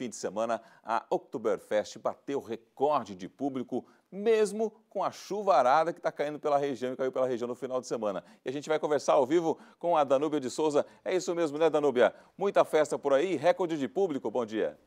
fim de semana, a Oktoberfest bateu recorde de público, mesmo com a chuvarada que está caindo pela região e caiu pela região no final de semana. E a gente vai conversar ao vivo com a Danúbia de Souza. É isso mesmo, né, Danúbia? Muita festa por aí, recorde de público. Bom dia.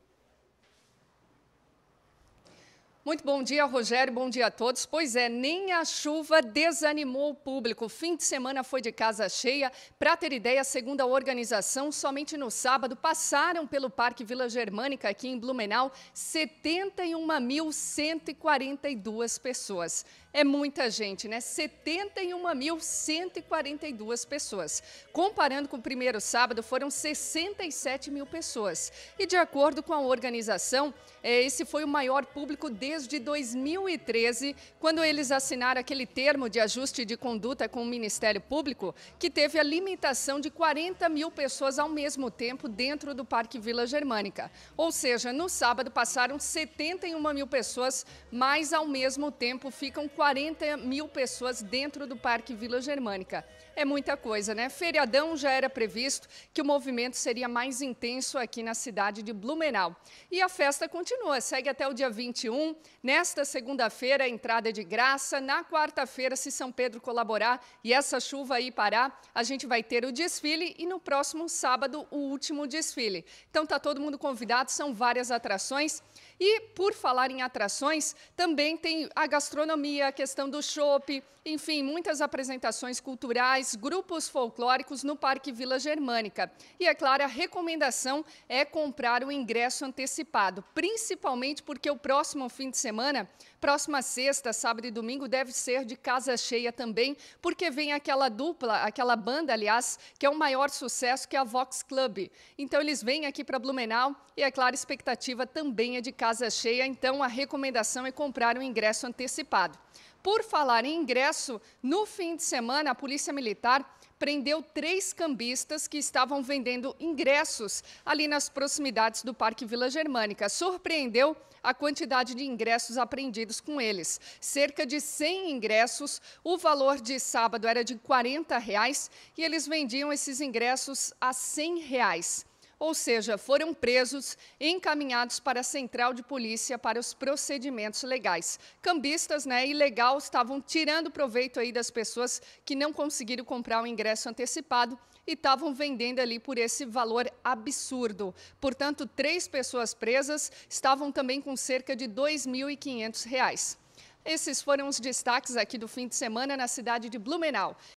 Muito bom dia, Rogério. Bom dia a todos. Pois é, nem a chuva desanimou o público. O fim de semana foi de casa cheia. Para ter ideia, segundo a organização, somente no sábado passaram pelo Parque Vila Germânica, aqui em Blumenau, 71.142 pessoas é muita gente, né? 71.142 pessoas. Comparando com o primeiro sábado, foram 67 mil pessoas. E de acordo com a organização, é, esse foi o maior público desde 2013, quando eles assinaram aquele termo de ajuste de conduta com o Ministério Público, que teve a limitação de 40 mil pessoas ao mesmo tempo dentro do Parque Vila Germânica. Ou seja, no sábado passaram 71 mil pessoas, mas ao mesmo tempo ficam 40 40 mil pessoas dentro do Parque Vila Germânica. É muita coisa, né? Feriadão já era previsto que o movimento seria mais intenso aqui na cidade de Blumenau. E a festa continua, segue até o dia 21. Nesta segunda-feira, entrada de graça. Na quarta-feira, se São Pedro colaborar e essa chuva aí parar, a gente vai ter o desfile e no próximo sábado, o último desfile. Então tá todo mundo convidado, são várias atrações. E por falar em atrações, também tem a gastronomia questão do chopp, enfim, muitas apresentações culturais, grupos folclóricos no Parque Vila Germânica. E, é claro, a recomendação é comprar o ingresso antecipado, principalmente porque o próximo fim de semana, próxima sexta, sábado e domingo, deve ser de casa cheia também, porque vem aquela dupla, aquela banda, aliás, que é o maior sucesso, que é a Vox Club. Então, eles vêm aqui para Blumenau e, é claro, a expectativa também é de casa cheia, então a recomendação é comprar o um ingresso antecipado. Por falar em ingresso, no fim de semana, a Polícia Militar prendeu três cambistas que estavam vendendo ingressos ali nas proximidades do Parque Vila Germânica. Surpreendeu a quantidade de ingressos apreendidos com eles. Cerca de 100 ingressos, o valor de sábado era de R$ 40 reais, e eles vendiam esses ingressos a R$ 100. Reais ou seja, foram presos e encaminhados para a central de polícia para os procedimentos legais. Cambistas, né, ilegal, estavam tirando proveito aí das pessoas que não conseguiram comprar o ingresso antecipado e estavam vendendo ali por esse valor absurdo. Portanto, três pessoas presas estavam também com cerca de R$ 2.500. Esses foram os destaques aqui do fim de semana na cidade de Blumenau.